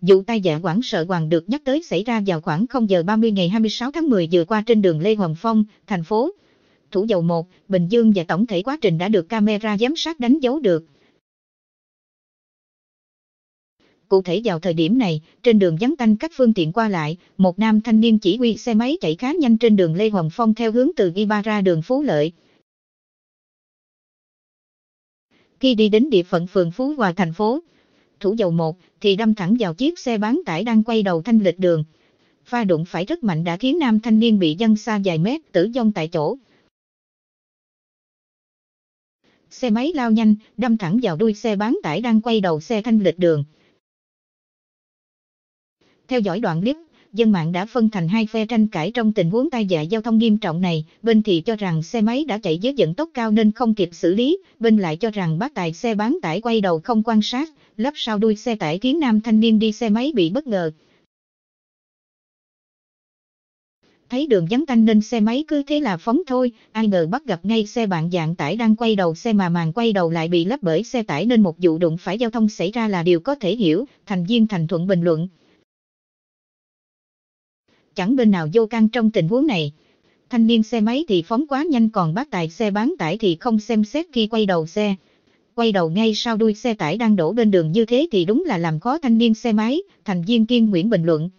Vụ tai giả quảng sợ hoàng được nhắc tới xảy ra vào khoảng 0 giờ 30 ngày 26 tháng 10 vừa qua trên đường Lê Hồng Phong, thành phố Thủ dầu 1, Bình Dương và tổng thể quá trình đã được camera giám sát đánh dấu được. Cụ thể vào thời điểm này, trên đường vắng tanh các phương tiện qua lại, một nam thanh niên chỉ huy xe máy chạy khá nhanh trên đường Lê Hồng Phong theo hướng từ Iba ra đường Phú Lợi. Khi đi đến địa phận phường Phú Hòa thành phố, thủ dầu một, thì đâm thẳng vào chiếc xe bán tải đang quay đầu thanh lịch đường. Pha đụng phải rất mạnh đã khiến nam thanh niên bị văng xa vài mét tử vong tại chỗ. Xe máy lao nhanh, đâm thẳng vào đuôi xe bán tải đang quay đầu xe thanh lịch đường. Theo dõi đoạn clip dân mạng đã phân thành hai phe tranh cãi trong tình huống tai nạn dạ giao thông nghiêm trọng này, bên thì cho rằng xe máy đã chạy với vận tốc cao nên không kịp xử lý, bên lại cho rằng bác tài xe bán tải quay đầu không quan sát, lấp sau đuôi xe tải khiến nam thanh niên đi xe máy bị bất ngờ. Thấy đường vắng tanh nên xe máy cứ thế là phóng thôi, ai ngờ bắt gặp ngay xe bạn dạng tải đang quay đầu xe mà màn quay đầu lại bị lấp bởi xe tải nên một vụ đụng phải giao thông xảy ra là điều có thể hiểu, thành viên thành thuận bình luận chẳng bên nào vô can trong tình huống này. Thanh niên xe máy thì phóng quá nhanh còn bác tài xe bán tải thì không xem xét khi quay đầu xe. Quay đầu ngay sau đuôi xe tải đang đổ bên đường như thế thì đúng là làm khó thanh niên xe máy, thành viên kiên Nguyễn bình luận.